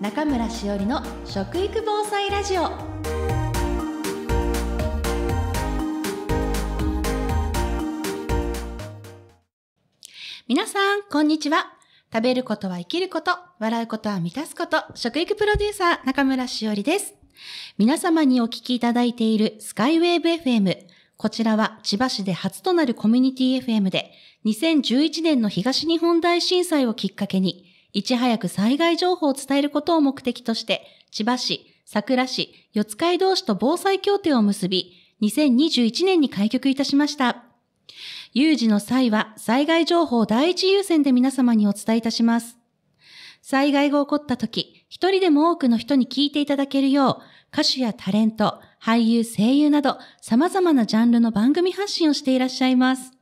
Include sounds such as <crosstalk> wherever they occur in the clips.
中村しおりの食育防災ラジオ皆さんこんにちは食べることは生きること笑うことは満たすこと食育プロデューサー中村しおりです皆様にお聞きいただいているスカイウェーブ FM こちらは千葉市で初となるコミュニティ FM で2011年の東日本大震災をきっかけにいち早く災害情報を伝えることを目的として、千葉市、佐倉市、四街道市と防災協定を結び、2021年に開局いたしました。有事の際は災害情報を第一優先で皆様にお伝えいたします。災害が起こった時、一人でも多くの人に聞いていただけるよう、歌手やタレント、俳優、声優など、様々なジャンルの番組発信をしていらっしゃいます。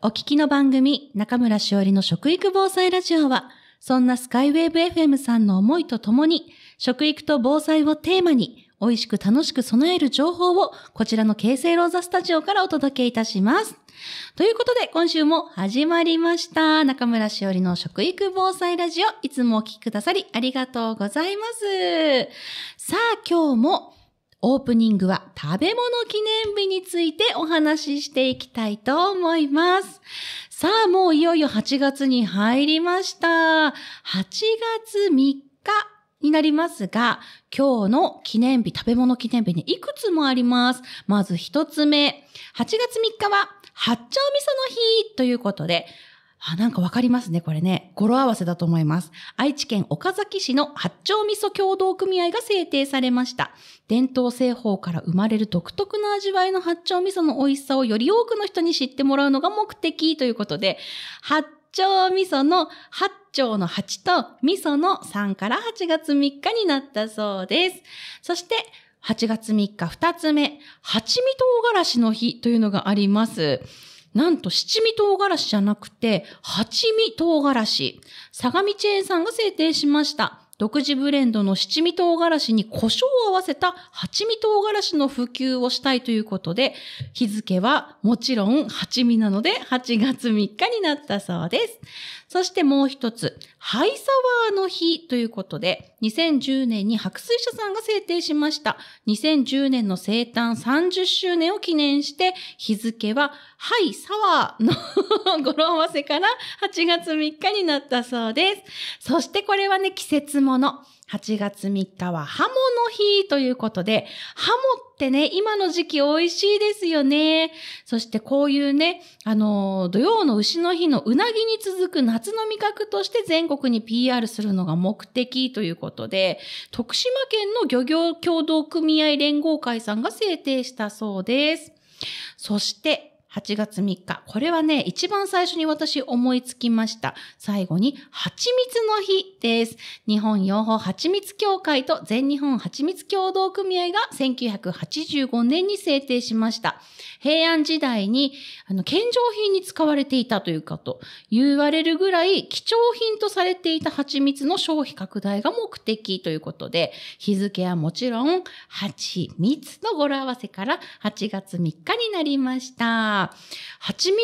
お聞きの番組、中村しおりの食育防災ラジオは、そんなスカイウェーブ FM さんの思いとともに、食育と防災をテーマに、美味しく楽しく備える情報を、こちらの京成ローザスタジオからお届けいたします。ということで、今週も始まりました。中村しおりの食育防災ラジオ、いつもお聴きくださりありがとうございます。さあ、今日も、オープニングは食べ物記念日についてお話ししていきたいと思います。さあ、もういよいよ8月に入りました。8月3日になりますが、今日の記念日、食べ物記念日にいくつもあります。まず一つ目、8月3日は八丁味噌の日ということで、あ、なんかわかりますね、これね。語呂合わせだと思います。愛知県岡崎市の八丁味噌協同組合が制定されました。伝統製法から生まれる独特な味わいの八丁味噌の美味しさをより多くの人に知ってもらうのが目的ということで、八丁味噌の八丁の八と味噌の3から8月3日になったそうです。そして、8月3日2つ目、八味唐辛子の日というのがあります。なんと七味唐辛子じゃなくて、八味唐辛子。相模チェーンさんが制定しました。独自ブレンドの七味唐辛子に胡椒を合わせた八味唐辛子の普及をしたいということで、日付はもちろん八味なので8月3日になったそうです。そしてもう一つ、ハイサワーの日ということで、2010年に白水社さんが制定しました。2010年の生誕30周年を記念して、日付はハイサワーの <laughs> 語呂合わせから8月3日になったそうです。そしてこれはね、季節もの。8月3日はハモの日ということで、ハモってね、今の時期美味しいですよね。そしてこういうね、あの、土曜の牛の日のうなぎに続く夏の味覚として全国に PR するのが目的ということで、徳島県の漁業協同組合連合会さんが制定したそうです。そして、8月3日。これはね、一番最初に私思いつきました。最後に、蜂蜜の日です。日本養蜂蜂蜜協会と全日本蜂蜜協同組合が1985年に制定しました。平安時代に、あの、献上品に使われていたというかと言われるぐらい貴重品とされていた蜂蜜の消費拡大が目的ということで、日付はもちろん、蜂蜜の語呂合わせから8月3日になりました。は、蜂蜜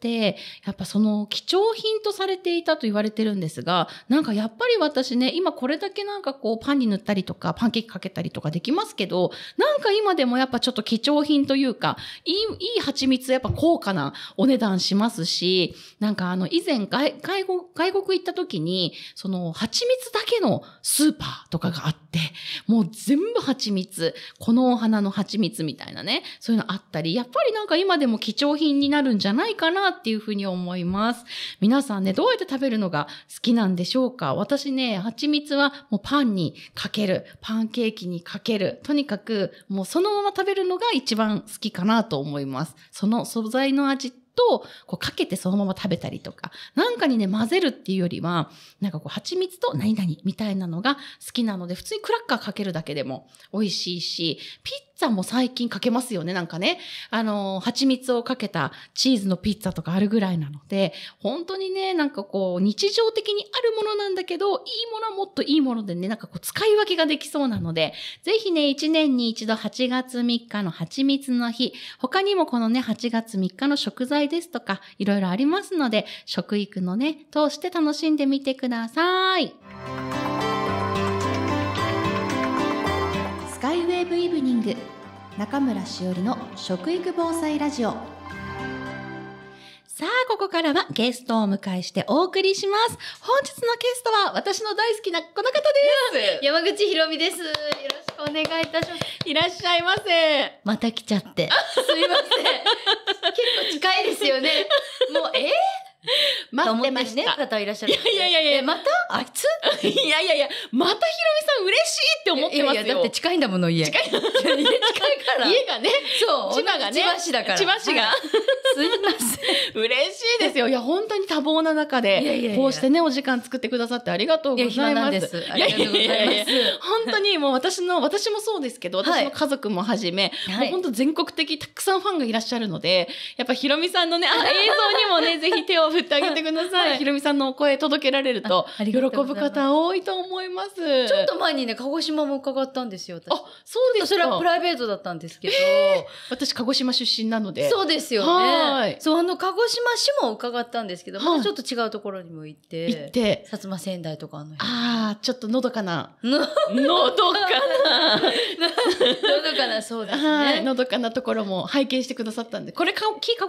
ってやっぱその貴重品とされていたと言われてるんですがなんかやっぱり私ね今これだけなんかこうパンに塗ったりとかパンケーキかけたりとかできますけどなんか今でもやっぱちょっと貴重品というかいいいい蜂蜜やっぱ高価なお値段しますしなんかあの以前外外国外国行った時にその蜂蜜だけのスーパーとかがあってもう全部蜂蜜このお花の蜂蜜みたいなねそういうのあったりやっぱりなんか今でも貴重品になるんじゃないかなっていうふうに思います。皆さんね、どうやって食べるのが好きなんでしょうか私ね、蜂蜜はもうパンにかける、パンケーキにかける、とにかくもうそのまま食べるのが一番好きかなと思います。その素材の味と、こうかけてそのまま食べたりとか、なんかにね、混ぜるっていうよりは、なんかこう、蜂蜜と何々みたいなのが好きなので、普通にクラッカーかけるだけでも美味しいし、ピッツも最近かけますよね、なんかね。あの、蜂蜜をかけたチーズのピッツァとかあるぐらいなので、本当にね、なんかこう、日常的にあるものなんだけど、いいものはもっといいものでね、なんかこう、使い分けができそうなので、ぜひね、1年に一度8月3日の蜂蜜の日、他にもこのね、8月3日の食材ですとか、いろいろありますので、食育のね、通して楽しんでみてください。育中村しおりの食育防災ラジオさあ、ここからはゲストをお迎えしてお送りします。本日のゲストは私の大好きなこの方です。山口ひろみです。よろしくお願いいたします。いらっしゃいませ。また来ちゃって。<laughs> すいません。結構近いですよね。もう、えー <laughs> 待ってました。ね、いらっしゃる、ね、いやいやいやまたあいついやいやいや、またひろみさん嬉しいって思ってますよ。いやいやだって近いんだもの、家。近い。家近いから。家がね。そう。千葉がね。千葉市だから。千葉市が。<laughs> すいません。嬉しいですよ。いや、本当に多忙な中で、いやいやいやこうしてね、お時間作ってくださってありがとうございます。いや、なんです。ありがとうございます。いやいやいや本当にもう私の、私もそうですけど、私の家族もはじめ、はい、もう本当全国的たくさんファンがいらっしゃるので、やっぱひろみさんのね、あ映像にもね、<laughs> ぜひ手をを振ってあげてください。ひろみさんのお声届けられると、喜ぶ方多いと思います。ちょっと前にね、鹿児島も伺ったんですよ、あ、そうですかそれはプライベートだったんですけど。えー、私、鹿児島出身なので。そうですよね。そう、あの、鹿児島市も伺ったんですけど、またちょっと違うところにも行って。行って。薩摩仙台とかあのああ、ちょっとのどかな。<laughs> のどかな。<laughs> のどかな、そうですね。のどかなところも拝見してくださったんで、これか、鹿児島の方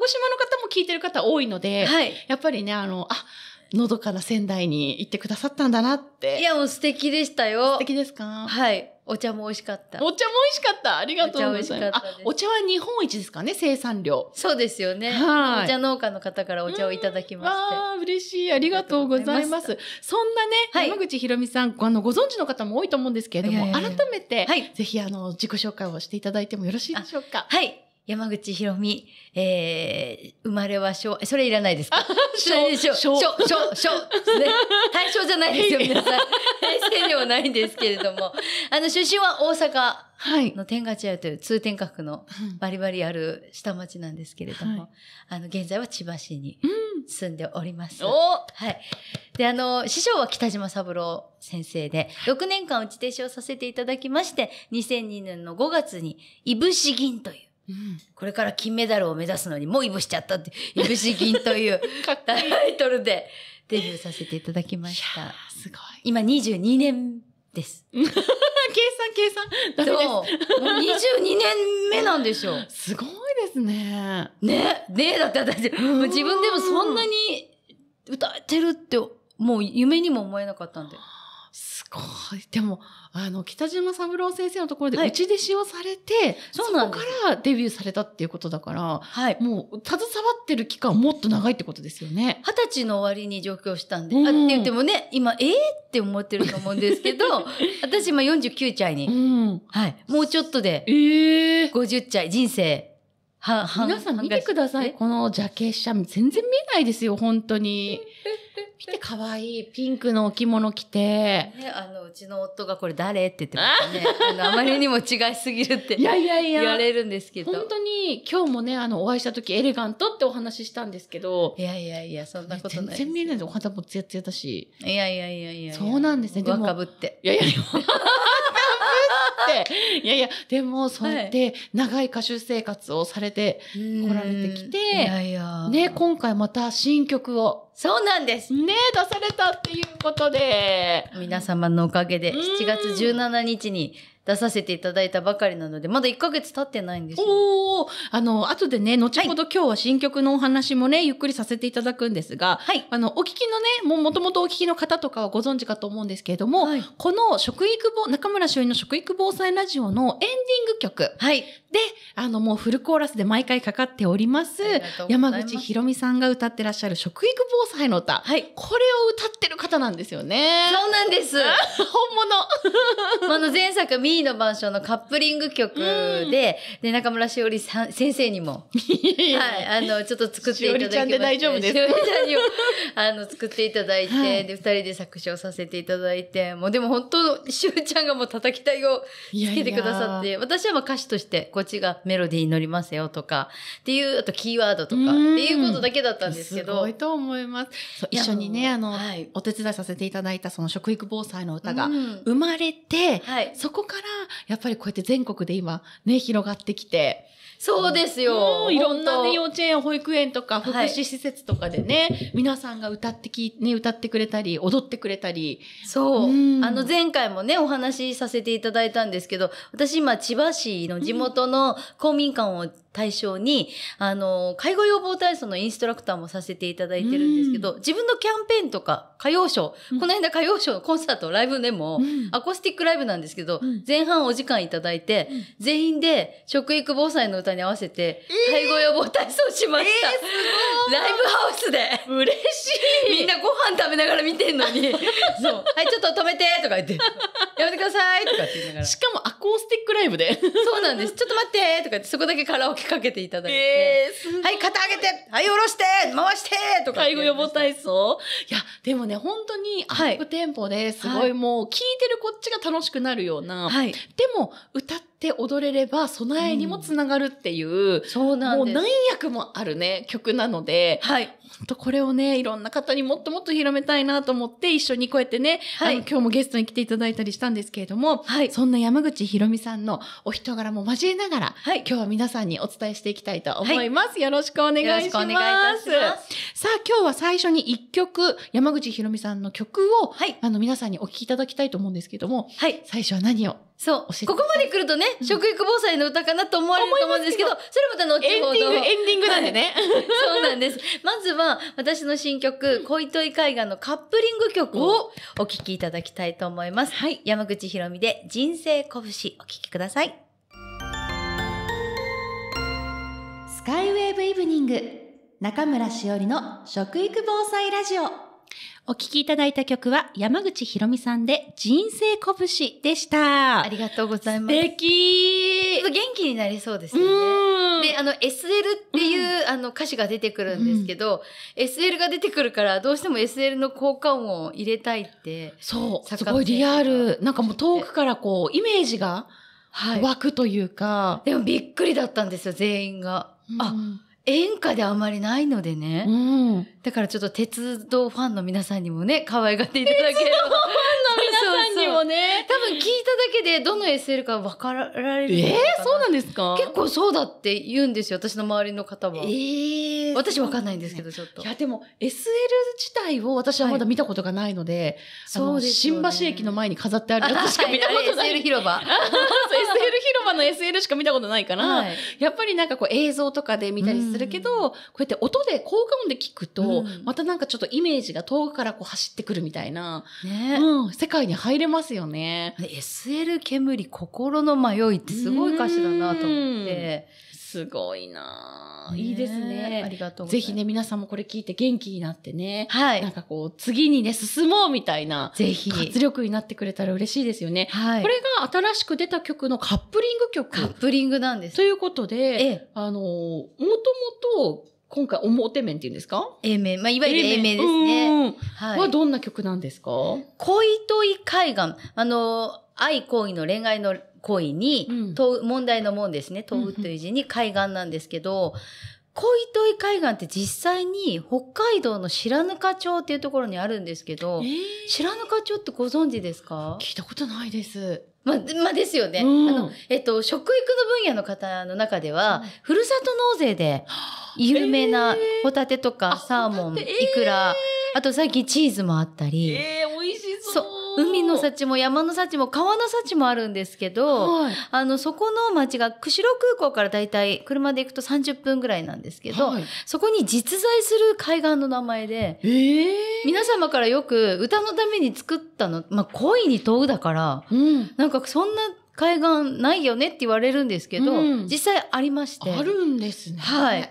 も聞いてる方多いので、はい、やっぱりね、あの、あ、のどかな仙台に行ってくださったんだなって。いや、もう素敵でしたよ。素敵ですかはい。お茶も美味しかった。お茶も美味しかった。ありがとうございます。お茶は日本一ですかね、生産量。そうですよね。はい。お茶農家の方からお茶をいただきまして。ああ、嬉しい。ありがとうございます。そんなね、はい、山口ひろみさん、あの、ご存知の方も多いと思うんですけれども、改めて、はい、ぜひ、あの、自己紹介をしていただいてもよろしいでしょうか。はい。山口博美、ええー、生まれは昭和、それいらないですか昭昭昭昭昭大正じゃないですよ、皆さん。平成ではないんですけれども。あの、出身は大阪の天下茶屋という通天閣のバリバリある下町なんですけれども、はい、あの、現在は千葉市に住んでおります。うん、おはい。で、あの、師匠は北島三郎先生で、6年間打ち停止をさせていただきまして、2002年の5月に、いぶし銀という、うん、これから金メダルを目指すのにもういぶしちゃったって、いぶし銀という <laughs> タイトルでデビューさせていただきました。すごい。今22年です。<laughs> 計算計算ダメです。もう22年目なんでしょう。<laughs> すごいですね。ね、ねだって私、もう自分でもそんなに歌ってるって、もう夢にも思えなかったんで。すごい。でも、あの、北島三郎先生のところで、うち弟子をされて、はい、そそこからデビューされたっていうことだから、はい、もう、携わってる期間もっと長いってことですよね。二十歳の終わりに上京したんで、うん、あって言ってもね、今、ええー、って思ってると思うんですけど、<laughs> 私今49歳に、うん、はい、もうちょっとで、えー、50歳、人生、は、は、皆さん見てください。このジャケ写、全然見えないですよ、本当に。見て、かわいい。ピンクの置物着て。ね、あの、うちの夫がこれ誰って言ってましたね。ああまりにも違いすぎるって。いやいやいや。言われるんですけど。本当に、今日もね、あの、お会いした時エレガントってお話ししたんですけど。いやいやいや、そんなことない、全然見えないです。お肌もツヤツヤだし。いやいやいやいやいや。そうなんですね。若ぶって。いやいや。っていやいやでもそうやって長い歌手生活をされて来られてきて、いやいやね、今回また新曲をそうなんです。ね出されたっていうことで。皆様のおかげで、7月17日に出させていただいたばかりなので、まだ1ヶ月経ってないんですよ。おあの、後でね、後ほど今日は新曲のお話もね、はい、ゆっくりさせていただくんですが、はい、あの、お聞きのね、もうもともとお聞きの方とかはご存知かと思うんですけれども、はい、この食育防、中村修一の食育防災ラジオのエンディング曲、はい、で、あの、もうフルコーラスで毎回かかっております、ます山口ひろみさんが歌ってらっしゃる食育防災の歌、はい、これを歌ってる方なんですよね。そうなんです。<laughs> 本物。<laughs> あの、前作、B のマンションのカップリング曲で、で、中村しおりさん、先生にも、<laughs> はい、あの、ちょっと作っていただきて。しおりちゃんで大丈夫です。しおりちゃんにも、あの、作っていただいて、はい、で、二人で作詞をさせていただいて、もうでも本当、しおりちゃんがもう叩き台をつけてくださって、いやいや私はまあ歌詞として、こっちがメロディーに乗りますよとか、っていう、あとキーワードとか、っていうことだけだったんですけど。すごいと思います。一緒にね、あの、はい、お手伝いさせていただいたその食育防災の歌が生まれて、はい、そこからからやっぱりこうやって全国で今ね広がってきてそうですよ。いろんなね、幼稚園、保育園とか、福祉施設とかでね、はい、皆さんが歌ってき、ね、歌ってくれたり、踊ってくれたり。そう。うあの、前回もね、お話しさせていただいたんですけど、私今、千葉市の地元の公民館を対象に、あの、介護予防体操のインストラクターもさせていただいてるんですけど、うん、自分のキャンペーンとか、歌謡ショー、うん、この間歌謡ショーのコンサート、ライブでも、うん、アコースティックライブなんですけど、前半お時間いただいて、全員で食育防災の歌に合わせて、介護予防体操しました。えーえー、ライブハウスで。嬉しい。みんなご飯食べながら見てんのに、<laughs> そう。はい、ちょっと止めてとか言って、やめてくださいとかって言いながら。しかもアコースティックライブで。そうなんです。ちょっと待ってとか言って、そこだけカラオケきかけていただいて、えー、はい、肩上げてはい、下ろして回してとか。介護予防体操いや、でもね、本当にアップテンポですごいもう、聞いてるこっちが楽しくなるような、はい、でも、歌ってって踊れれば備えにもつながるっていう、うん、そうなんです。もう何役もあるね、曲なので、はい。本当これをね、いろんな方にもっともっと広めたいなと思って、一緒にこうやってね、はい、今日もゲストに来ていただいたりしたんですけれども、はい、そんな山口ひろみさんのお人柄も交えながら、はい、今日は皆さんにお伝えしていきたいと思います。はい、よろしくお願いします。よろしくお願いします。さあ、今日は最初に一曲、山口ひろみさんの曲を、はい、あの皆さんにお聴きいただきたいと思うんですけども、はい、最初は何をそう。ここまで来るとね、食育防災の歌かなと思われると思うんですけど、それまた後ほど。エンディング、なんでね。そうなんです。まずは、私の新曲、恋恋海岸のカップリング曲をお聴きいただきたいと思います。はい。山口ひろみで、人生拳、お聴きください。スカイウェーブイブニング、中村しおりの食育防災ラジオ。お聴きいただいた曲は山口ひろみさんで人生拳でした。ありがとうございます。素敵元気になりそうですね。で、あの SL っていう、あの歌詞が出てくるんですけど、うん、SL が出てくるからどうしても SL の効果音を入れたいって。そう、すごいリアル。なんかもう遠くからこうイメージが湧くというか。はい、でもびっくりだったんですよ、全員が。うん、あ演歌であまりないのでね、うん、だからちょっと鉄道ファンの皆さんにもね可愛がっていただけれ鉄道ファンの皆さんにもね多分聞いただけでどの SL か分かられるえー、そうなんですか結構そうだって言うんですよ私の周りの方はえー、私分かんないんですけどちょっと、いやでも SL 自体を私はまだ見たことがないのではい、そうです、ね、新橋駅の前に飾ってあるやつしか見たことない SL 広場 SL <laughs> 広場の SL しか見たことないから、はい、やっぱりなんかこう映像とかで見たりするするけど、うん、こうやって音で効果音で聞くと、うん、またなんかちょっとイメージが遠くからこう走ってくるみたいな、ねうん、世界に入れますよね。SL 煙心の迷いってすごい歌詞だなと思って。うんすごいな、ぁ。いいですね。ありがとうぜひね、皆さんもこれ聞いて元気になってね。はい。なんかこう、次にね、進もうみたいな。ぜひ。活力になってくれたら嬉しいですよね。はい。これが新しく出た曲のカップリング曲。カップリングなんです。ということで、ええ、あの、もともと、今回、表面って言うんですか ?A 面。まあ、いわゆる A 面ですね。はい。はどんな曲なんですか恋とい海岸。あの、愛、恋の恋愛の恋に、うん、問題の門ですね、問うという字に海岸なんですけど、恋問い海岸って実際に北海道の白糠町っていうところにあるんですけど、えー、白糠町ってご存知ですか聞いたことないです。ま、まあ、ですよね、うん、あの、えっと、食育の分野の方の中では、うん、ふるさと納税で有名なホタテとかサーモン、えー、イクラ、あと最近チーズもあったり。えー、美味しそう。そう海の幸も山の幸も川の幸もあるんですけど、はい、あのそこの町が釧路空港からだいたい車で行くと30分ぐらいなんですけど、はい、そこに実在する海岸の名前で、えー、皆様からよく歌のために作ったの、まあ、恋に問うだから、うん、なんかそんな海岸ないよねって言われるんですけど、うん、実際ありましてあるんですねはい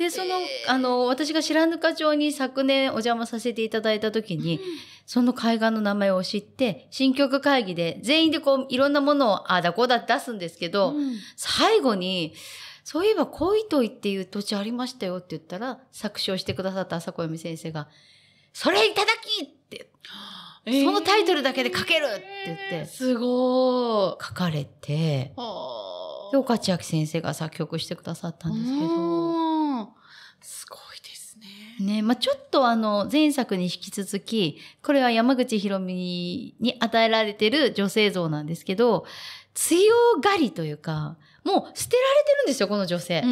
でその,、あの私が白糠町に昨年お邪魔させていただいた時に、うん、その海岸の名前を知って新曲会議で全員でこういろんなものをああだこうだって出すんですけど、うん、最後にそういえば恋といっていう土地ありましたよって言ったら作詞をしてくださった朝子由美先生が「それいただき!」って。えー、そのタイトルだけで書けるって言って、えー、すごい書かれてで岡千秋先生が作曲してくださったんですけどすごいですね。ね、まあ、ちょっとあの前作に引き続き、これは山口ひろみに与えられてる女性像なんですけど、強がりというか、もう捨てられてるんですよ、この女性。で、あ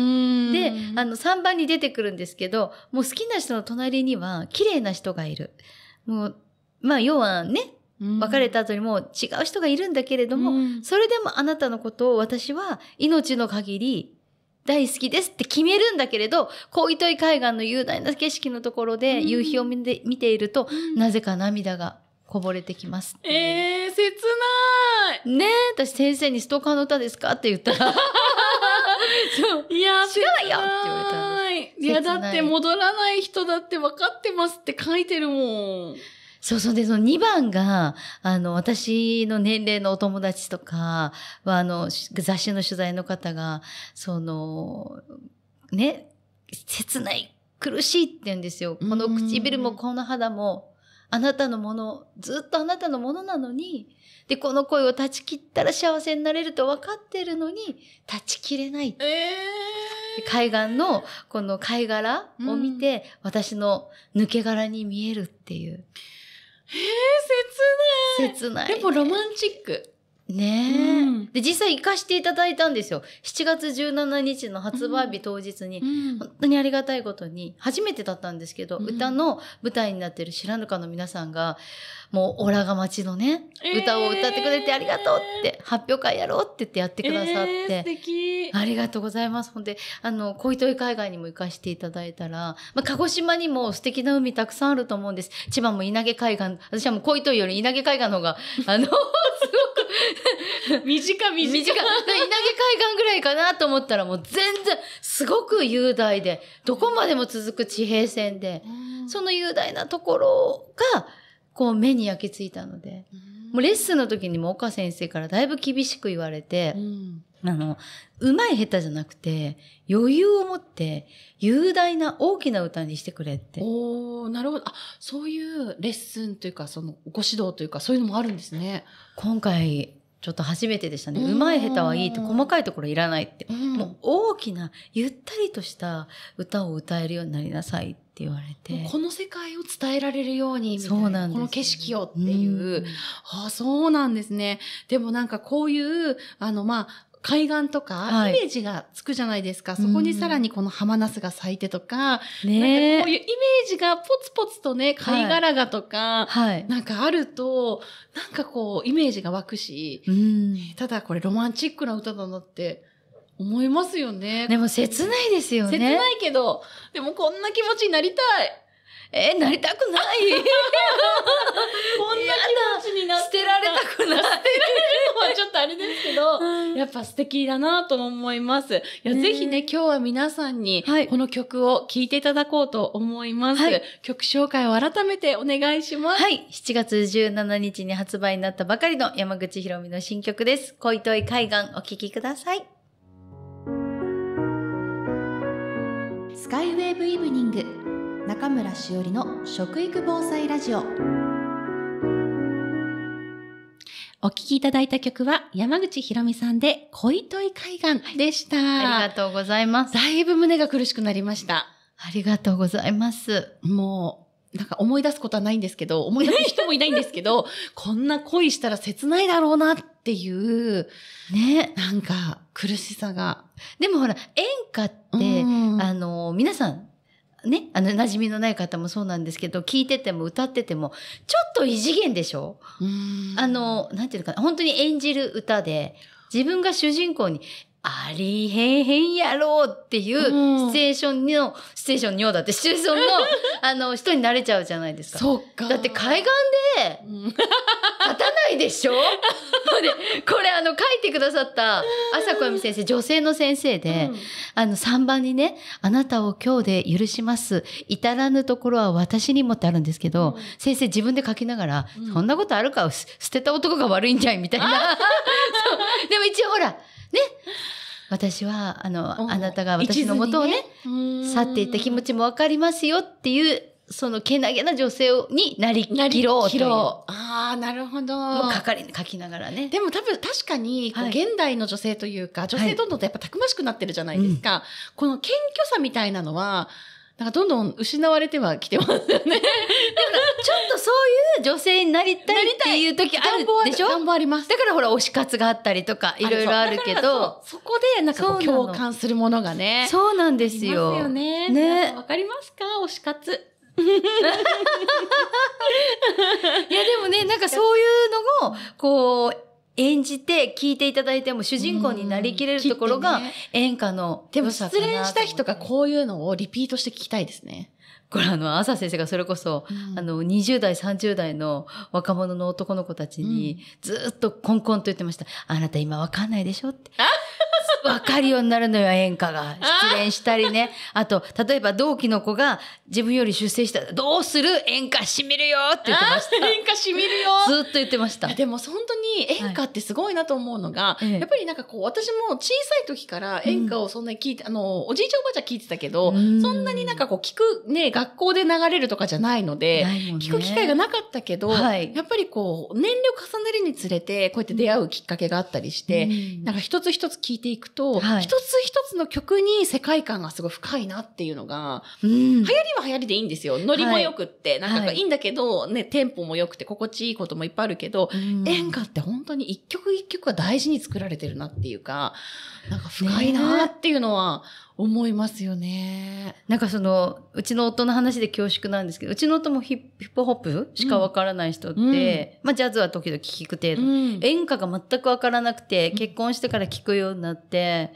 の3番に出てくるんですけど、もう好きな人の隣には綺麗な人がいる。もう、まあ要はね、別れた後にも違う人がいるんだけれども、それでもあなたのことを私は命の限り大好きですって決めるんだけれど、小糸井海岸の雄大な景色のところで夕日を見て,、見ていると、なぜか涙がこぼれてきます。ええー、切ないねえ、私先生にストーカーの歌ですかって言ったら。<laughs> そう。いや、違うよって言われたい。いや、だって戻らない人だって分かってますって書いてるもん。そうそうで、その2番が、あの、私の年齢のお友達とかは、あの、雑誌の取材の方が、その、ね、切ない苦しいって言うんですよ。この唇もこの肌も、あなたのもの、ずっとあなたのものなのに、で、この声を断ち切ったら幸せになれると分かってるのに、断ち切れない。えー、海岸の、この貝殻を見て、うん、私の抜け殻に見えるっていう。えー、切ない。切ない。でもロマンチック。ねえ、うん、で実際行かしていただいたんですよ7月17日の発売日当日に、うん、本当にありがたいことに初めてだったんですけど、うん、歌の舞台になってる知らぬかの皆さんがもうオラが町のね、歌を歌ってくれてありがとうって発表会やろうって言ってやってくださって、えー、ありがとうございますほんであの小糸井海外にも行かしていただいたら、まあ、鹿児島にも素敵な海たくさんあると思うんです千葉も稲毛海岸私はもう小糸井より稲毛海岸の方があの <laughs> すごい <laughs> 短短短い稲毛海岸ぐらいかなと思ったらもう全然すごく雄大でどこまでも続く地平線で、その雄大なところがこう目に焼き付いたので、もうレッスンの時にも岡先生からだいぶ厳しく言われて、あのうまい下手じゃなくて、余裕を持って、雄大な大きな歌にしてくれって。おなるほど。あ、そういうレッスンというか、その、ご指導というか、そういうのもあるんですね。今回、ちょっと初めてでしたね。うまい下手はいいって、細かいところいらないって。もう大きな、ゆったりとした歌を歌えるようになりなさいって言われて。この世界を伝えられるように、そうなんです、ね、この景色をっていう。うあそうなんですね。でもなんかこういう、あの、まあ、海岸とか、イメージがつくじゃないですか。そこにさらにこの浜ナスが咲いてとか、ね、かこういうイメージがポツポツとね、貝殻がとか、はい、なんかあると、なんかこう、イメージが湧くし、うん、ただこれロマンチックな歌だなって、思いますよね。でも切ないですよね。切ないけど、でもこんな気持ちになりたい。えー、なりたくない <laughs> こんな気持ちにな捨てられたくない捨てられるのは <laughs> ちょっとあれですけど、やっぱ素敵だなと思いますいや、ね、ぜひね今日は皆さんにこの曲を聴いていただこうと思います、はい、曲紹介を改めてお願いしますはい7月17日に発売になったばかりの山口ひろみの新曲です恋とい海岸お聴きくださいスカイウェーブイブニング中村しおりの食育防災ラジオお聴きいただいた曲は山口ひろみさんで恋問海岸でした、はい、ありがとうございますだいぶ胸が苦しくなりましたありがとうございますもうなんか思い出すことはないんですけど、思い出す人もいないんですけど、<laughs> こんな恋したら切ないだろうなっていう、ね。なんか苦しさが。でもほら、演歌って、あの、皆さんね、あの、馴染みのない方もそうなんですけど、聞いてても歌ってても、ちょっと異次元でしょあの、なんていうのかな、本当に演じる歌で、自分が主人公に、ありへんへんやろうっていうシチュエーションの、シチュエーションのようだってシチュエーションのあの人になれちゃうじゃないですか。そうか。だって海岸で、うん、立たないでしょで、これあの書いてくださった朝小由美先生、女性の先生で、うん、あの3番にね、あなたを今日で許します。至らぬところは私にもってあるんですけど、先生自分で書きながら、そんなことあるか捨てた男が悪いんじゃいみたいな。<laughs> でも一応ほら、ね私は、あの、あなたが私のとをね、ね去っていった気持ちもわかりますよっていう、そのけなげな女性になりきろうとう。ああ、なるほど。書かり書きながらね。でも多分確かに、はい、現代の女性というか、女性どんどんとやっぱたくましくなってるじゃないですか。はい、この謙虚さみたいなのは、なんかどんどん失われてはきてますよね。だからちょっとそういう女性になりたいっていう時あるでしょ願望あります。だからほら推し活があったりとかいろいろあるけどそこでなんか共感するものがね。そうなんですよ。すよね。ね。わかりますか推し活。<laughs> いやでもね、なんかそういうのを、こう、演じて聞いていただいても主人公になりきれるところが演歌のでも失恋した日とかこういうのをリピートして聞きたいですね。これあの、朝先生がそれこそ、うん、あの、20代、30代の若者の男の子たちに、ずっとコンコンと言ってました。うん、あなた今わかんないでしょって。<laughs> 分かるようになるのよ、演歌が。失恋したりね。あと、例えば同期の子が自分より出世したら、どうする演歌しみるよって言ってました。演歌しみるよずっと言ってました。でも本当に演歌ってすごいなと思うのが、はい、やっぱりなんかこう、私も小さい時から演歌をそんなに聞いて、うん、あの、おじいちゃんおばあちゃん聞いてたけど、うん、そんなになんかこう、聞くね、学校で流れるとかじゃないので、ね、聞く機会がなかったけど、はい、やっぱりこう、年齢を重ねるにつれて、こうやって出会うきっかけがあったりして、うん、なんか一つ一つ聞いていくと、はい、一つ一つの曲に世界観がすごい深いなっていうのが、うん、流行りは流行りでいいんですよ。ノリも良くって、はい、なんかいいんだけど、ね、テンポも良くて心地いいこともいっぱいあるけど、演歌って本当に一曲一曲は大事に作られてるなっていうか、なんか深いなっていうのは思いますよね。なんかその、うちの夫の話で恐縮なんですけど、うちの夫もヒップホップしかわからない人って、うん、まあジャズは時々聴く程度、うん、演歌が全くわからなくて、結婚してから聴くようになって、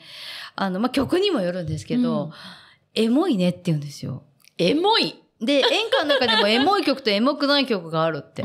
あの、まあ曲にもよるんですけど、うん、エモいねって言うんですよ。エモいで、演歌の中でも <laughs> エモい曲とエモくない曲があるって。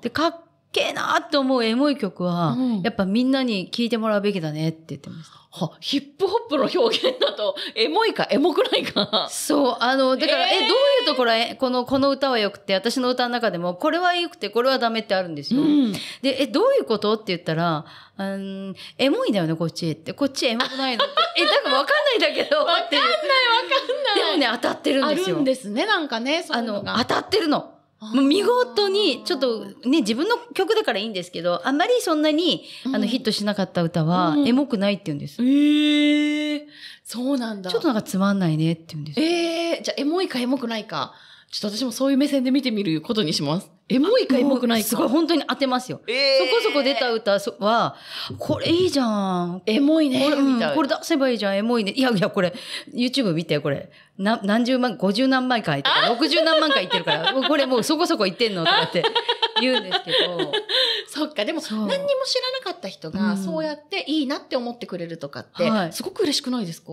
で、かっけえなーって思うエモい曲は、やっぱみんなに聴いてもらうべきだねって言ってました。ヒップホップの表現だと、エモいか、エモくないか。そう、あの、だから、えー、え、どういうところ、この、この歌は良くて、私の歌の中でも、これは良くて、これはダメってあるんですよ。うん、で、え、どういうことって言ったら、うん、エモいんだよね、こっちって。こっちエモくないのえ、なんかわかんないんだけど。わかんない、わかんない。でもね、当たってるんですよ。あるんですね、なんかね、あの、当たってるの。もう見事に、ちょっとね、自分の曲だからいいんですけど、あんまりそんなに、あの、ヒットしなかった歌は、エモくないって言うんです。ええー、そうなんだ。ちょっとなんかつまんないねって言うんです。ええー、じゃあ、エモいかエモくないか。ちょっと私もそういう目線で見てみることにします。エモいかエモくないか。すごい、本当に当てますよ。えー、そこそこ出た歌は、これいいじゃん。エモいね。これ,、うん、これ出せばいいじゃん、エモいね。いやいや、これ、YouTube 見て、これ。な何十万、五十何万回とか、六十何万回言ってるから、これもうそこそこ言ってんのとかって <laughs> 言うんですけど。そっか、でも何にも知らなかった人が、そうやっていいなって思ってくれるとかって、すごく嬉しくないですか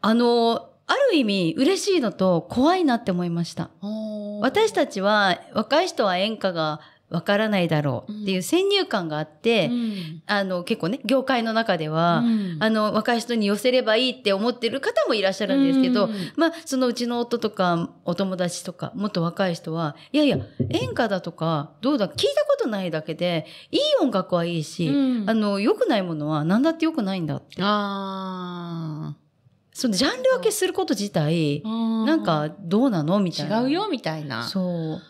あの、ある意味嬉しいのと怖いなって思いました。私たちは若い人は演歌がわからないだろうっていう先入観があって、うん、あの結構ね業界の中では、うん、あの若い人に寄せればいいって思ってる方もいらっしゃるんですけど、うん、まあそのうちの夫とかお友達とかもっと若い人はいやいや演歌だとかどうだ聞いたことないだけでいい音楽はいいし、あの良くないものは何だって良くないんだって。あーそのジャンル分けすること自体、なんかどうなのみたいな。違うよみたいな。そう。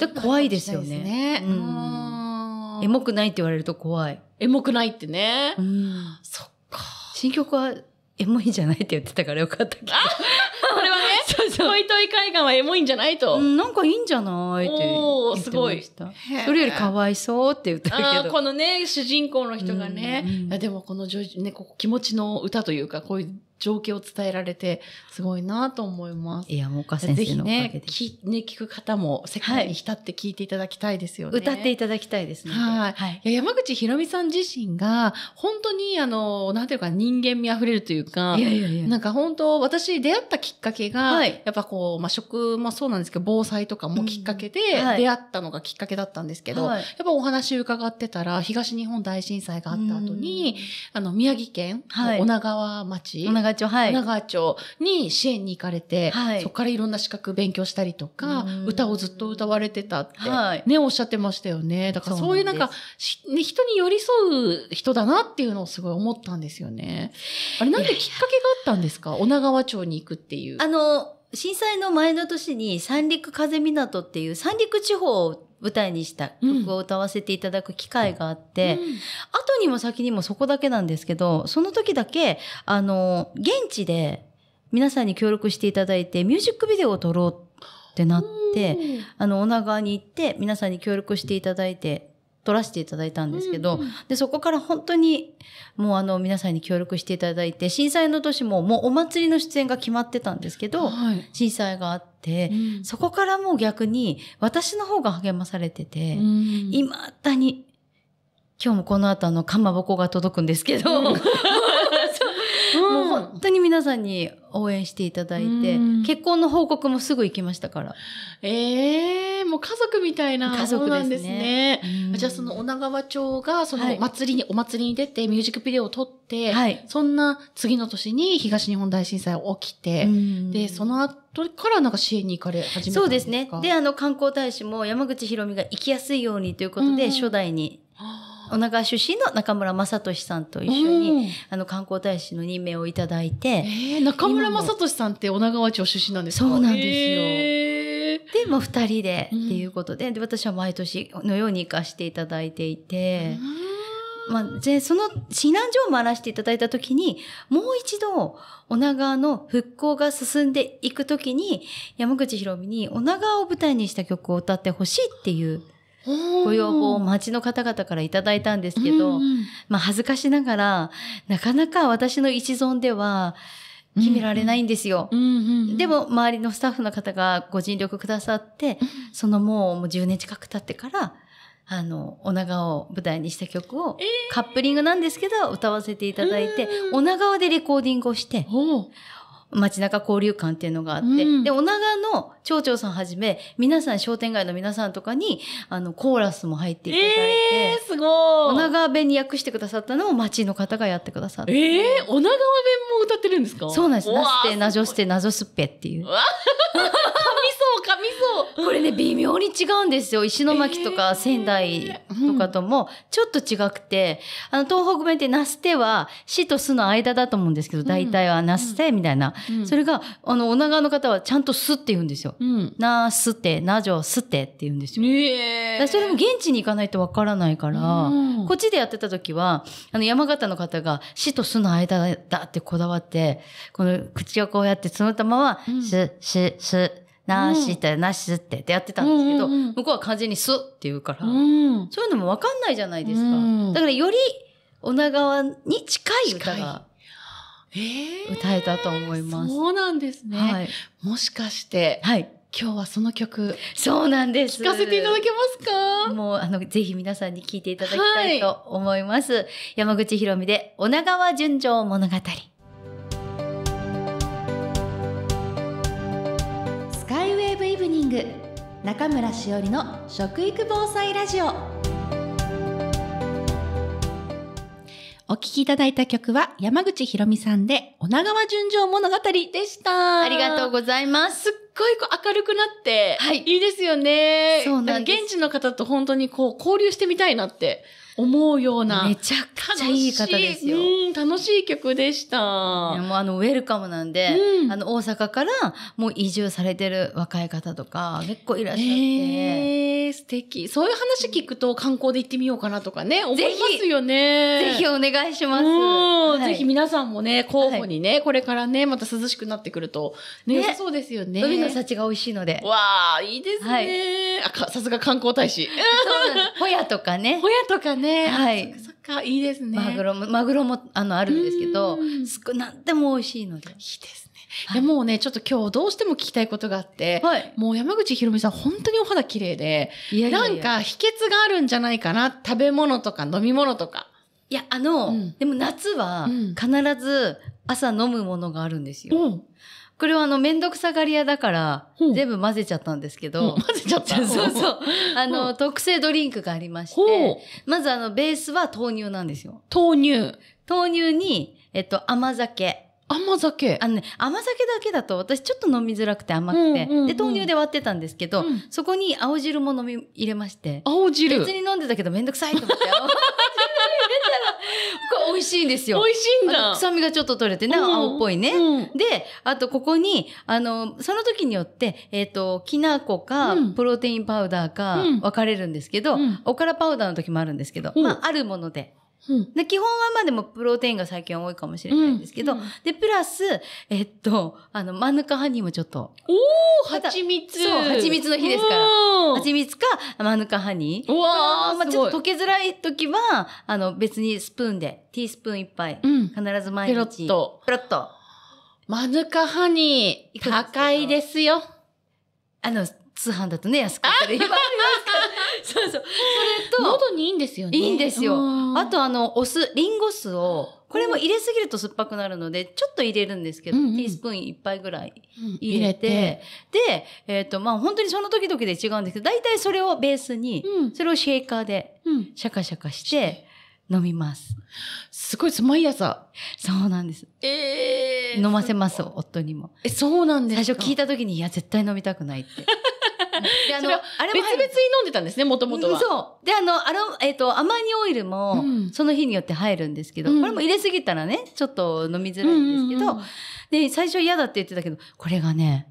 で怖いですよね。ねうん。エモくないって言われると怖い。エモくないってね。うん。そっか。新曲はエモいんじゃないって言ってたからよかったけど。あ、これはね。<laughs> トイトイ海岸はエモいんじゃないと。なんかいいんじゃないって言ってました。それよりかわいそうって言ったけど。このね、主人公の人がね、うん、でもこの、ね、こ気持ちの歌というか、こういう情景を伝えられて、すごいなと思います。いや、もうか先生のおかげで。ぜひね、ね、聞く方も世界に浸って聞いていただきたいですよね。はい、歌っていただきたいですね。はい。はい、いや山口ひろみさん自身が、本当に、あの、なんていうか、人間味あふれるというか、いやいやいやなんか本当、私出会ったきっかけが、はい、やっぱこう、まあ、食もそうなんですけど、防災とかもきっかけで、出会ったのがきっかけだったんですけど、やっぱお話伺ってたら、東日本大震災があった後に、あの、宮城県、女川町、女川町、女川町に支援に行かれて、そこからいろんな資格勉強したりとか、歌をずっと歌われてたって、ね、おっしゃってましたよね。だからそういうなんか、人に寄り添う人だなっていうのをすごい思ったんですよね。あれなんできっかけがあったんですか女川町に行くっていう。あの、震災の前の年に三陸風港っていう三陸地方を舞台にした曲を歌わせていただく機会があって、うん、後にも先にもそこだけなんですけど、その時だけ、あの、現地で皆さんに協力していただいて、ミュージックビデオを撮ろうってなって、あの、女川に行って皆さんに協力していただいて、撮らせていただいたんですけど、うんうん、で、そこから本当に、もうあの、皆さんに協力していただいて、震災の年ももうお祭りの出演が決まってたんですけど、はい、震災があって、うん、そこからもう逆に、私の方が励まされてて、うん、今だに、今日もこの後あの、かまぼこが届くんですけど、うん <laughs> もう本当に皆さんに応援していただいて、うん、結婚の報告もすぐ行きましたから。ええーもう家族みたいな家族なんですね。すねじゃあその女川町がその祭りに、はい、お祭りに出てミュージックビデオを撮って、はい、そんな次の年に東日本大震災が起きて、で、その後、それからなんか支援に行かれ始めたんですかそうですね。で、あの観光大使も山口博美が行きやすいようにということで、初代に、うん女川出身の中村雅俊さんと一緒に、あの観光大使の任命をいただいて、えー、中村雅俊さんって女川町出身なんですかそうなんですよ、えー、でも2人でっていうことで,、で私は毎年のように行かせていただいていて。まあ、で、その避難所を回らせていただいたときに、もう一度、女川の復興が進んでいくときに、山口ひろみに女川を舞台にした曲を歌ってほしいっていうご要望を街の方々からいただいたんですけど、まあ恥ずかしながら、なかなか私の一存では決められないんですよ。でも周りのスタッフの方がご尽力くださって、そのもうもう10年近く経ってから、あの、お長を舞台にした曲を、カップリングなんですけど、歌わせていただいて、お長でレコーディングをして、街中交流館っていうのがあって、うん、で、お長の町長さんはじめ、皆さん、商店街の皆さんとかに、あの、コーラスも入っていただいて、えー、すごいお長弁に訳してくださったのを町の方がやってくださって。ええー、お長弁も歌ってるんですかそうなんです。なすて、なじょすて、なぞすっぺっていう。う神 <laughs> そうか、これね、微妙に違うんですよ。石巻とか仙台とかとも、ちょっと違くて、あの、東北弁ってナステは、死と巣の間だと思うんですけど、大体はナステみたいな。それが、あの、女川の方はちゃんと巣って言うんですよ。ナステ、ナジョスてって言うんですよ。それも現地に行かないとわからないから、こっちでやってた時は、あの、山形の方が死と巣の間だってこだわって、この口をこうやってつむったまま、す、す、す、なしって、なしってってやってたんですけど、向こうは完全にすって言うから、そういうのもわかんないじゃないですか。だからより、女川に近い歌が。歌えたと思います。そうなんですね。はい、もしかして、はい、今日はその曲、そうなんです。聞かせていただけますかもう、あの、ぜひ皆さんに聴いていただきたいと思います。山口ひろみで、女川純情物語。グ中村しおりの食育防災ラジオお聴きいただいた曲は山口ひろみさんで女川純情物語でしたありがとうございますごい明るくなって、はい、いいですよね。そうなん現地の方と本当にこう交流してみたいなって思うような。めちゃくちゃいい方ですよ。楽しい曲でした。もうあの、ウェルカムなんで、うん、あの、大阪からもう移住されてる若い方とか、結構いらっしゃって。えー、素敵。そういう話聞くと観光で行ってみようかなとかね、思いますよね。ぜひお願いします、はい。ぜひ皆さんもね、候補にね、これからね、また涼しくなってくると、ね、さそうですよね。海の幸が美味しいので。わあ、いいですね。はい、あかさすが観光大使。うんホヤとかね。ホヤとかね。はい。そっか、いいですね。マグロも、マグロも、あの、あるんですけど、すく、なんでも美味しいので。いいですね。はい、いやもうね、ちょっと今日どうしても聞きたいことがあって、はい、もう山口ひろみさん本当にお肌綺麗で、いやいやなんか秘訣があるんじゃないかな。食べ物とか飲み物とか。いや、あの、うん、でも夏は必ず朝飲むものがあるんですよ。うんこれはあの、めんどくさがり屋だから、全部混ぜちゃったんですけど。混ぜちゃった <laughs> そうそう。あの、特製ドリンクがありまして、まずあの、ベースは豆乳なんですよ。豆乳。豆乳に、えっと、甘酒。甘酒あのね、甘酒だけだと私ちょっと飲みづらくて甘くて、で、豆乳で割ってたんですけど、そこに青汁も飲み入れまして。青汁別に飲んでたけどめんどくさいと思って。美味しいんですよ。美味しいんだ。臭みがちょっと取れてね、青っぽいね。うん、で、あとここに、あの、その時によって、えっ、ー、と、きな粉か、プロテインパウダーか、分かれるんですけど、おからパウダーの時もあるんですけど、まあ、あるもので。うん、で基本はまあでもプロテインが最近多いかもしれないんですけど、うんうん、で、プラス、えっと、あの、マヌカハニーもちょっと。おー蜂蜜そう、蜂蜜の日ですから。蜂蜜か、マヌカハニー。うわー、まあ、ちょっと溶けづらい時は、あの、別にスプーンで、ティースプーン一杯、必ず毎日。ペロッと。ペロッと。マヌカハニー、高いですよ。あの、通販だとね安かったり <laughs> そうそうそれと喉にいいんですよねいいんですよあとあのお酢リンゴ酢をこれも入れすぎると酸っぱくなるので、ちょっと入れるんですけど、うんうん、ティースプーン1杯ぐらい入れて、うん、れてで、えっ、ー、と、まあ、本当にその時々で違うんですけど、大体それをベースに、うん、それをシェイカーで、シャカシャカして、飲みます。すごいです、毎朝。そうなんです。ええー、飲ませます、夫にも。え、そうなんですか最初聞いた時に、いや、絶対飲みたくないって。<laughs> で、あの、あれも別々に飲んでたんですね、もともとは。そう。で、あの、アロ、えっ、と、甘いオイルも、その日によって入るんですけど、これも入れすぎたらね、ちょっと飲みづらいんですけど、で、最初嫌だって言ってたけど、これがね、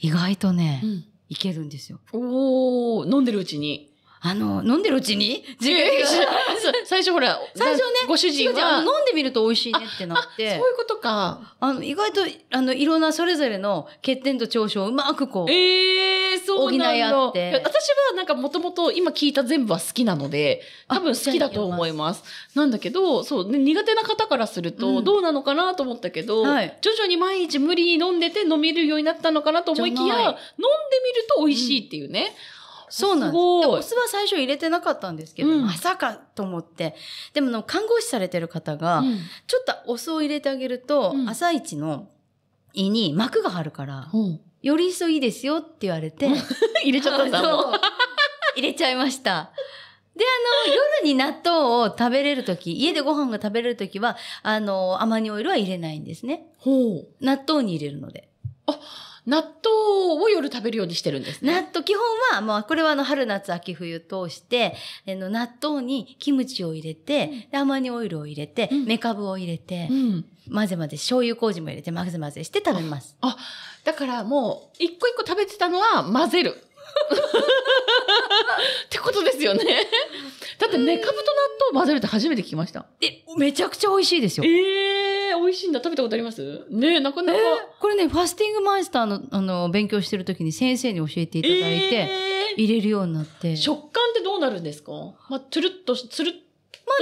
意外とね、いけるんですよ。おお飲んでるうちに。あの、飲んでるうちに最初ほら、最初ね、ご主人は。飲んでみると美味しいねってなって。そういうことか。あの、意外と、あの、いろんなそれぞれの欠点と長所をうまくこう。ええー、そうなんだ。補いって。私はなんかもともと今聞いた全部は好きなので、多分好きだと思います。なんだけど、そう、ね、苦手な方からするとどうなのかなと思ったけど、うんはい、徐々に毎日無理に飲んでて飲めるようになったのかなと思いきや、飲んでみると美味しいっていうね。うんそうなんです。すお酢は最初入れてなかったんですけど、うん、まさかと思って。でも、看護師されてる方が、ちょっとお酢を入れてあげると、朝一の胃に膜が張るから、より一層いいですよって言われて。<laughs> 入れちゃったんだ。入れちゃいました。で、あの、夜に納豆を食べれるとき、家でご飯が食べれるときは、あの、アマニオイルは入れないんですね。ほう。納豆に入れるので。あ納豆を夜食べるようにしてるんです、ね、納豆、基本は、まあ、これはあの、春夏秋冬通して、あの、納豆にキムチを入れて、うん、アマオイルを入れて、うん、メカブを入れて、うん、混ぜ混ぜ、醤油麹も入れて、混ぜ混ぜして食べます。あ、あだからもう、一個一個食べてたのは混ぜる。<laughs> ってことですよね。だってめかぶと納豆混ぜるって初めて聞きました。え、めちゃくちゃ美味しいですよ。ええー、美味しいんだ。食べたことありますねえ、なかなか、えー、これね、ファスティングマイスターの、あの、勉強してる時に先生に教えていただいて、えー、入れるようになって。食感ってどうなるんですかまあ、つるっと、つるっと。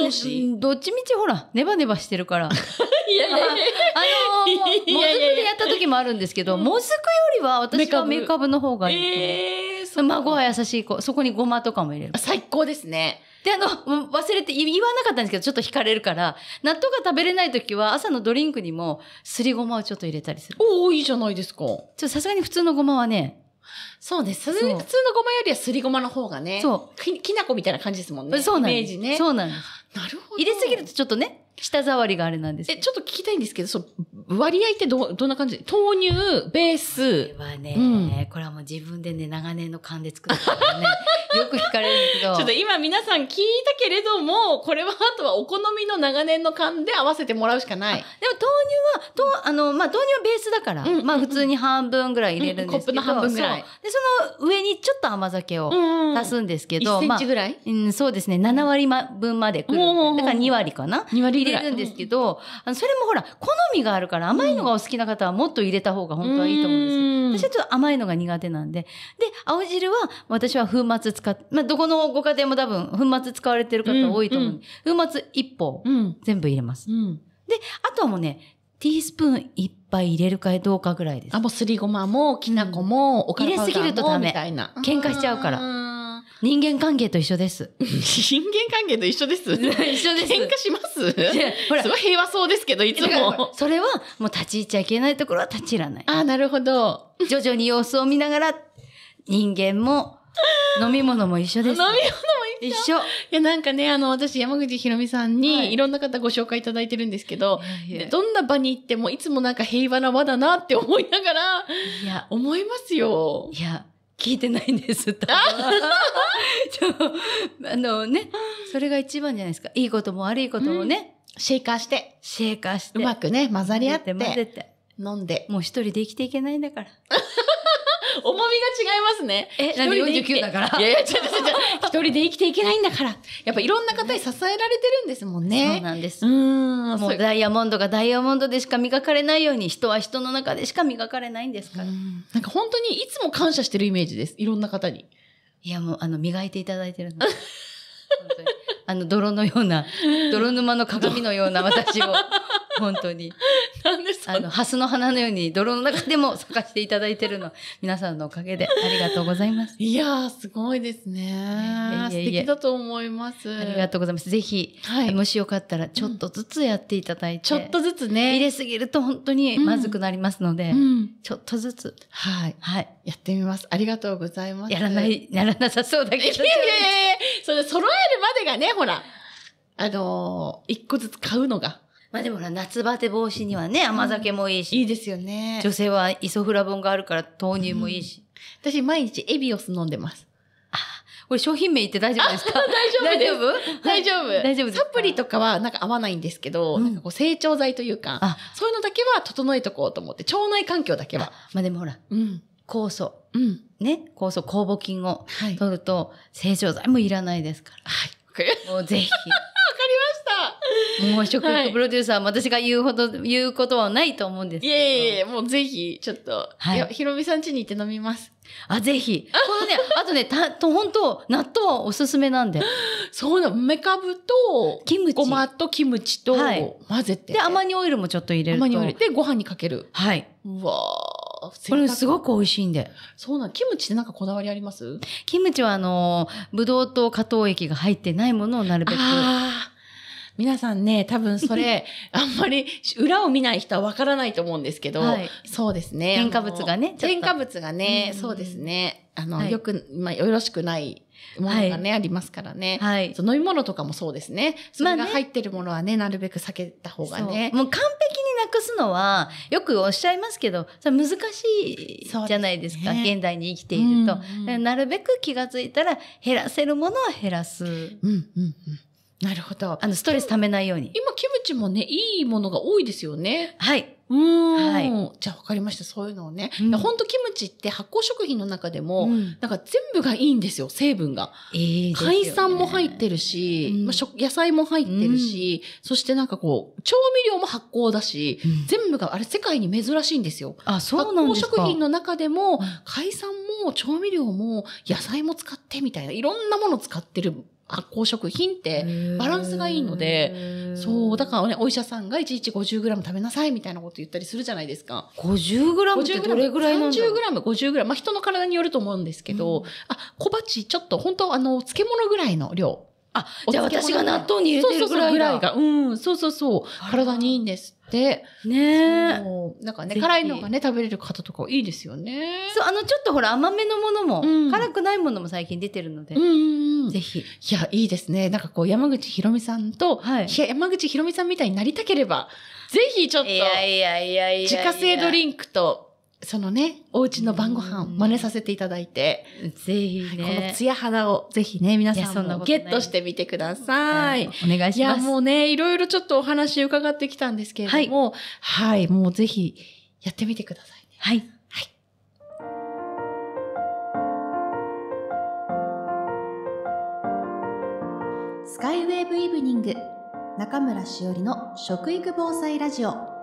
まあ、ね、どっちみちほら、ネバネバしてるから。<laughs> いやいやいや。あのー、もずくでやった時もあるんですけど、もずくよりは私はメカブの方がいい。えー、孫は優しい子、そこにごまとかも入れる。最高ですね。で、あの、忘れて、言わなかったんですけど、ちょっと惹かれるから、納豆が食べれない時は、朝のドリンクにも、すりごまをちょっと入れたりする。おおいいじゃないですか。ちょっとさすがに普通のごまはね、そうです。普通のごまよりはすりごまの方がね。そう。き、きな粉みたいな感じですもんね。そうなんです。イメージね。そうなんです。なるほど。入れすぎるとちょっとね、舌触りがあれなんですえ、ちょっと聞きたいんですけど、そう、割合ってど、どんな感じ豆乳、ベース。これはね、うん、これはもう自分でね、長年の勘で作ったからね、<laughs> よく聞かれるんですけど。ちょっと今皆さん聞いたけれども、これはあとはお好みの長年の勘で合わせてもらうしかない。でも豆乳は、とあの、まあ、豆乳はベースだから、うん、まあ、普通に半分ぐらい入れるんですけど、うん、コップの半分ぐらい。で、その上にちょっと甘酒を足すんですけど、うん1センチぐらい、まあ、うん、そうですね、7割分までくる。だから2割かな。2割入れるんですけど、あのそれもほら、好みがあるから甘いのがお好きな方はもっと入れた方が本当はいいと思うんですよ。私はちょっと甘いのが苦手なんで。で、青汁は私は粉末使っ、まあ、どこのご家庭も多分粉末使われてる方多いと思う、うん、粉末一本、全部入れます。で、あとはもうね、ティースプーン一杯入れるかどうかぐらいです。あ、もうすりごまも、きなこも、おか入れすぎるとダメ。みたいな。喧嘩しちゃうから。人間関係と一緒です。<laughs> 人間関係と一緒です。一緒です。喧嘩します。ほら、すごい平和そうですけど、いつも。それは、もう立ち入っちゃいけないところは立ち入らない。あ、あ、なるほど。徐々に様子を見ながら、人間も、<laughs> 飲み物も一緒です。飲み物も一緒。いや、なんかね、あの、私、山口ひろみさんに、いろんな方ご紹介いただいてるんですけど、どんな場に行っても、いつもなんか平和な場だなって思いながら、いや、思いますよ。いや、聞いてないんですと <laughs> あのね、それが一番じゃないですか。いいことも悪いこともね。うん、シェイカーして。シェイカーして。うまくね、混ざり合って。混ぜて。飲んで。もう一人で生きていけないんだから。重みが違いますね。え、なんで49だから。いやいや、ちょちょちょ、<laughs> 一人で生きていけないんだから。やっぱいろんな方に支えられてるんですもんね。そうなんです。うん。もうダイヤモンドがダイヤモンドでしか磨かれないように、人は人の中でしか磨かれないんですから。なんか本当にいつも感謝してるイメージです。いろんな方に。いや、もう、あの、磨いていただいてるの。あの、泥のような、泥沼の鏡のような私を。本当に。<laughs> なんであの、ハスの花のように泥の中でも咲かせていただいてるの、皆さんのおかげでありがとうございます。いやすごいですね。素敵だと思います。ありがとうございます。ぜひ、はい、もしよかったら、ちょっとずつやっていただいて、ちょっとずつね。入れすぎると本当にまずくなりますので、ちょっとずつ。はい。はい。やってみます。ありがとうございます。やらない、やらなさそうだけど。いやいやいやそれ揃えるまでがね、ほら。あのー、一個ずつ買うのが。まあでもほら、夏バテ防止にはね、甘酒もいいし。いいですよね。女性はイソフラボンがあるから豆乳もいいし。私、毎日エビオス飲んでます。これ商品名言って大丈夫ですか <laughs> 大丈夫大丈夫大丈夫 <laughs> サプリとかはなんか合わないんですけど、うん、なんかこう成長剤というか、そういうのだけは整えとこうと思って、腸内環境だけは。まあでもほら、うん、酵素、うん、ね、酵素、酵母菌を取ると、成長剤もいらないですから。はい。もうぜひ。もう食欲プロデューサー、はい、私が言うほど、言うことはないと思うんですいえいえ、もうぜひ、ちょっと、はい、ひろみさん家に行って飲みます。あ、ぜひ。このね、<laughs> あとね、た、と、本当納豆はおすすめなんで。そうだ、メかぶと、キムチ。ごまとキムチと、混ぜて、で、甘煮オイルもちょっと入れると。甘煮オイル。で、ご飯にかける。はい。うわこれすごく美味しいんで。そうなん、キムチってなんかこだわりありますキムチはあの、ブドウと加糖液が入ってないものをなるべく。皆さんね、多分それ、<laughs> あんまり裏を見ない人はわからないと思うんですけど、はい、そうですね。添加物がね、添加物がね、そうですね。あの、はい、よく、まあ、よろしくないものがね、はい、ありますからね。はい。飲み物とかもそうですね。それが入ってるものはね、なるべく避けた方がね。もう完璧になくすのは、よくおっしゃいますけど、それ難しいじゃないですか。すね、現代に生きていると。なるべく気がついたら、減らせるものは減らす。うんうんうん。なるほど。あの、ストレス溜めないように。今、キムチもね、いいものが多いですよね。はい。うん。はい。じゃあ、わかりました。そういうのをね。ほん、本当キムチって発酵食品の中でも、なんか全部がいいんですよ、成分が。えいね、海産も入ってるし、ま野菜も入ってるし、そしてなんかこう、調味料も発酵だし、全部が、あれ、世界に珍しいんですよ。あ、そうなんですか発酵食品の中でも、海産も調味料も野菜も使ってみたいな、いろんなもの使ってる発酵食品ってバランスがいいので、そう、だからね、お医者さんが1日 50g 食べなさいみたいなこと言ったりするじゃないですか。50g ってどれぐらいな ?30g、50g。まあ人の体によると思うんですけど、うん、あ、小鉢ちょっと本当あの、漬物ぐらいの量。あ、じゃあ私が納豆に入れてるぐらいが。うん、そうそうそう。体にいいんですって。ねなんかね、辛いのがね、食べれる方とかいいですよね。そう、あの、ちょっとほら、甘めのものも、うん、辛くないものも最近出てるので。うんんぜひ。いや、いいですね。なんかこう、山口ひろみさんと、はい、山口ひろみさんみたいになりたければ、ぜひちょっと、いやいやいやいや自家製ドリンクと、そのね、お家の晩ご飯真似させていただいて、ぜひね、このツヤ肌をぜひね、皆さんもゲットしてみてください。いお願いします。いや、もうね、いろいろちょっとお話伺ってきたんですけれども、はい、はい、もうぜひやってみてくださいね。はい。はい、スカイウェーブイブニング中村しおりの食育防災ラジオ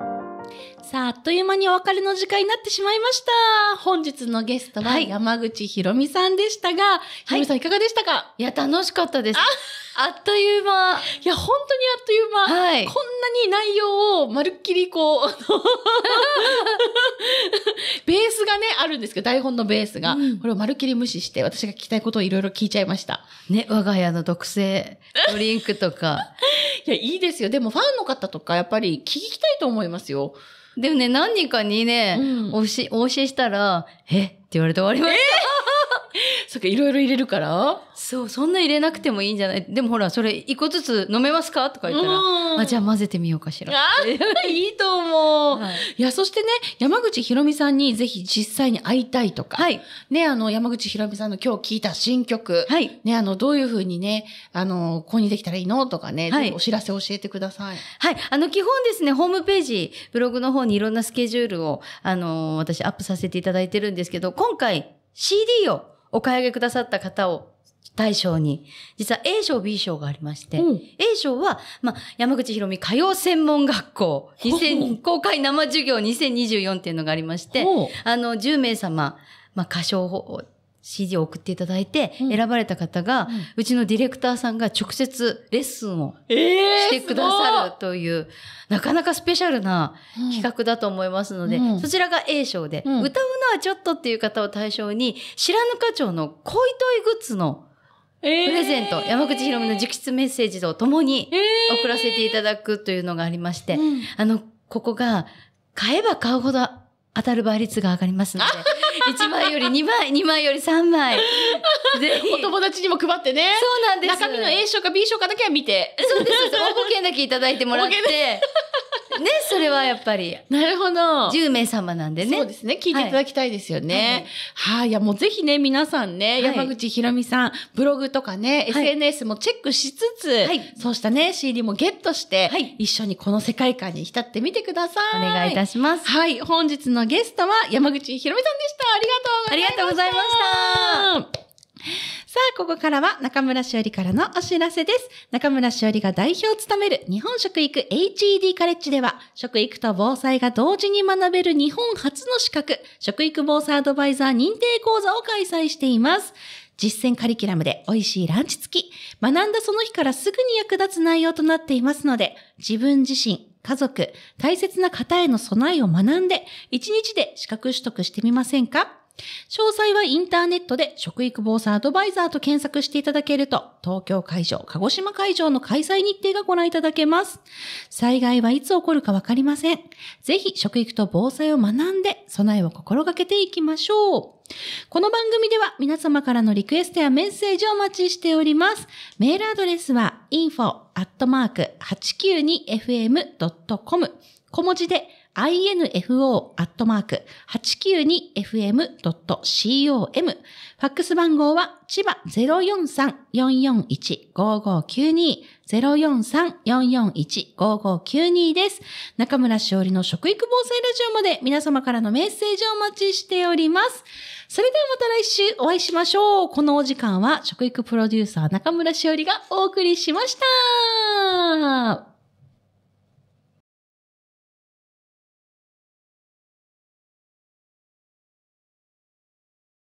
さあ、あっという間にお別れの時間になってしまいました。本日のゲストは山口ひろみさんでしたが、はい、ひろみさんいかがでしたかいや、楽しかったです。あっという間。いや、本当にあっという間。はい、こんなに内容をまるっきりこう、<laughs> ベースがね、あるんですけど、台本のベースが。うん、これをまるっきり無視して、私が聞きたいことをいろいろ聞いちゃいました。ね、我が家の特製ドリンクとか。<laughs> いや、いいですよ。でもファンの方とか、やっぱり聞きたいと思いますよ。でもね、何人かにね、うん、おし、お教えしたら、えって言われて終わりました。えー <laughs> そっか、いろいろ入れるからそう、そんな入れなくてもいいんじゃないでもほら、それ一個ずつ飲めますかとか言ったら、あ、じゃあ混ぜてみようかしら。あ <laughs> いいと思う、はい、いや、そしてね、山口ひろみさんにぜひ実際に会いたいとか、はい、ね、あの、山口ひろみさんの今日聞いた新曲、はい、ね、あの、どういうふうにね、あの、購入できたらいいのとかね、はい、お知らせ教えてください。はい、あの、基本ですね、ホームページ、ブログの方にいろんなスケジュールを、あの、私アップさせていただいてるんですけど、今回、CD をお買い上げくださった方を対象に、実は A 賞、B 賞がありまして、うん、A 賞は、まあ、山口博美歌謡専門学校、公開生授業2024っていうのがありまして、あの、10名様、まあ、歌唱法、CD を送っていただいて、選ばれた方が、うちのディレクターさんが直接レッスンをしてくださるという、なかなかスペシャルな企画だと思いますので、そちらが A 賞で、歌うのはちょっとっていう方を対象に、白糠町の恋問いグッズのプレゼント、山口ひろみの直筆メッセージとともに送らせていただくというのがありまして、あの、ここが買えば買うほど当たる倍率が上がりますので。1 <laughs> 枚より2枚、2枚より3枚。<laughs> ぜひ。お友達にも配ってね。そうなんです。中身の A 賞か B 賞かだけは見て。そうです。応募券だけいただいてもらって。<laughs> ね、それはやっぱり。なるほど。10名様なんでね。そうですね。聞いていただきたいですよね。はい。はい、いや、もうぜひね、皆さんね、はい、山口ひろみさん、ブログとかね、はい、SNS もチェックしつつ、はい、そうしたね、CD もゲットして、はい、一緒にこの世界観に浸ってみてください。お願いいたします。はい。本日のゲストは山口ひろみさんでした。ありがとうございました。ありがとうございました。さあ、ここからは中村しおりからのお知らせです。中村しおりが代表を務める日本食育 HED カレッジでは、食育と防災が同時に学べる日本初の資格、食育防災アドバイザー認定講座を開催しています。実践カリキュラムで美味しいランチ付き、学んだその日からすぐに役立つ内容となっていますので、自分自身、家族、大切な方への備えを学んで、一日で資格取得してみませんか詳細はインターネットで食育防災アドバイザーと検索していただけると、東京会場、鹿児島会場の開催日程がご覧いただけます。災害はいつ起こるかわかりません。ぜひ食育と防災を学んで、備えを心がけていきましょう。この番組では皆様からのリクエストやメッセージをお待ちしております。メールアドレスは info.892fm.com 小文字で info.892fm.com。ファックス番号は、千葉043-441-5592。043-441-5592です。中村しおりの食育防災ラジオまで皆様からのメッセージをお待ちしております。それではまた来週お会いしましょう。このお時間は食育プロデューサー中村しおりがお送りしました。